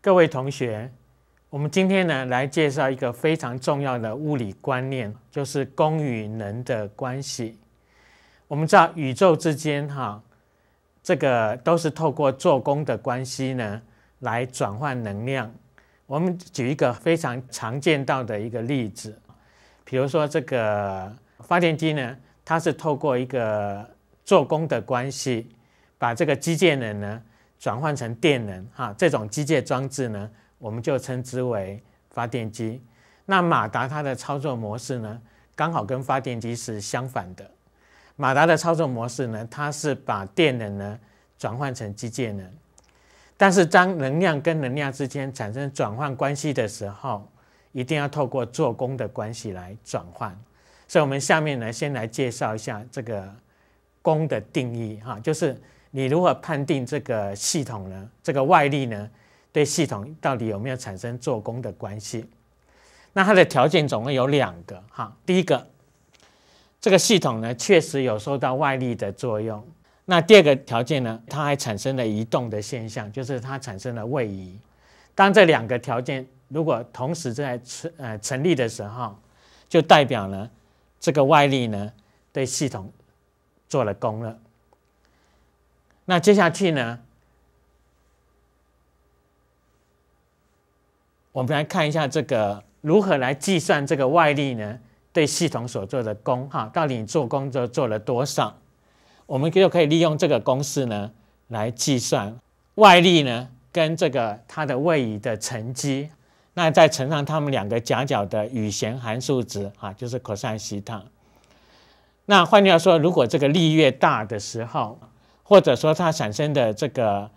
各位同学，我们今天呢来介绍一个非常重要的物理观念，就是功与能的关系。我们知道宇宙之间哈，这个都是透过做功的关系呢来转换能量。我们举一个非常常见到的一个例子，比如说这个发电机呢，它是透过一个做功的关系，把这个机械能呢。转换成电能，哈，这种机械装置呢，我们就称之为发电机。那马达它的操作模式呢，刚好跟发电机是相反的。马达的操作模式呢，它是把电能呢转换成机械能。但是当能量跟能量之间产生转换关系的时候，一定要透过做功的关系来转换。所以我们下面呢，先来介绍一下这个功的定义，哈，就是。你如何判定这个系统呢？这个外力呢，对系统到底有没有产生做功的关系？那它的条件总共有两个哈。第一个，这个系统呢确实有受到外力的作用。那第二个条件呢，它还产生了移动的现象，就是它产生了位移。当这两个条件如果同时在成呃成立的时候，就代表呢这个外力呢对系统做了功了。那接下去呢？我们来看一下这个如何来计算这个外力呢？对系统所做的功，哈，到底做工作做了多少？我们就可以利用这个公式呢来计算外力呢跟这个它的位移的乘积，那再乘上它们两个夹角的羽弦函数值，啊，就是 cos 西塔。那换句话说，如果这个力越大的时候，或者说，它产生的这个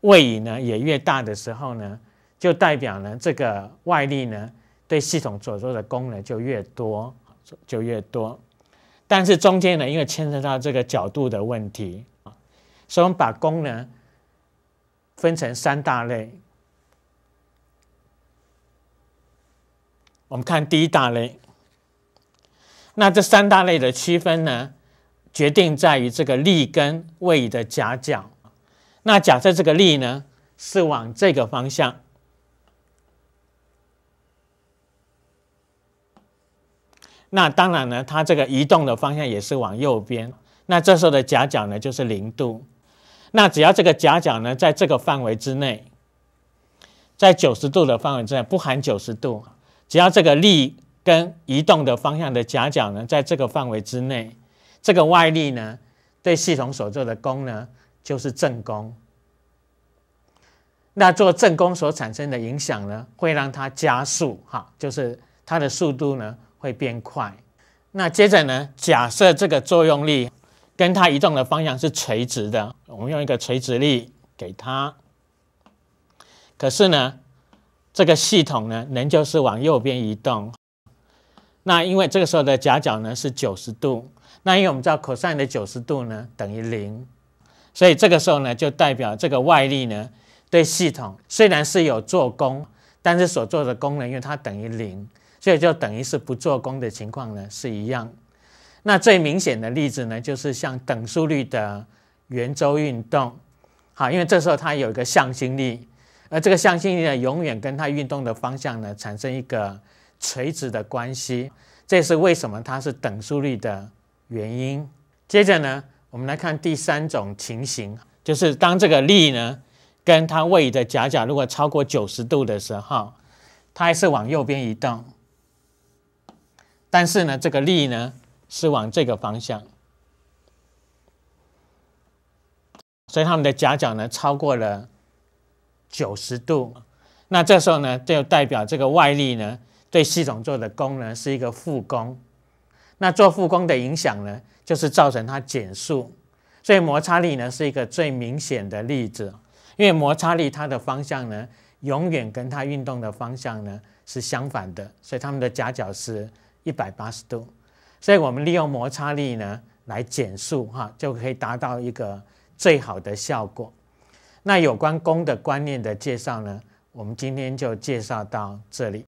位移呢，也越大的时候呢，就代表呢，这个外力呢，对系统所做的功能就越多，就越多。但是中间呢，因为牵扯到这个角度的问题啊，所以我们把功能分成三大类。我们看第一大类，那这三大类的区分呢？决定在于这个力跟位移的夹角。那假设这个力呢是往这个方向，那当然呢，它这个移动的方向也是往右边。那这时候的夹角呢就是零度。那只要这个夹角呢在这个范围之内，在九十度的范围之内，不含九十度。只要这个力跟移动的方向的夹角呢在这个范围之内。这个外力呢，对系统所做的功呢，就是正功。那做正功所产生的影响呢，会让它加速，哈，就是它的速度呢会变快。那接着呢，假设这个作用力跟它移动的方向是垂直的，我们用一个垂直力给它。可是呢，这个系统呢，仍就是往右边移动。那因为这个时候的夹角呢是九十度，那因为我们知道 cosine 的九十度呢等于零，所以这个时候呢就代表这个外力呢对系统虽然是有做功，但是所做的功能因为它等于零，所以就等于是不做功的情况呢是一样。那最明显的例子呢就是像等速率的圆周运动，好，因为这时候它有一个向心力，而这个向心力呢永远跟它运动的方向呢产生一个。垂直的关系，这是为什么它是等速率的原因。接着呢，我们来看第三种情形，就是当这个力呢跟它位移的夹角如果超过九十度的时候，它还是往右边移动，但是呢，这个力呢是往这个方向，所以它们的夹角呢超过了九十度。那这时候呢，就代表这个外力呢。对系统做的功呢是一个负功，那做负功的影响呢就是造成它减速，所以摩擦力呢是一个最明显的例子，因为摩擦力它的方向呢永远跟它运动的方向呢是相反的，所以它们的夹角是一百八十度，所以我们利用摩擦力呢来减速哈就可以达到一个最好的效果。那有关功的观念的介绍呢，我们今天就介绍到这里。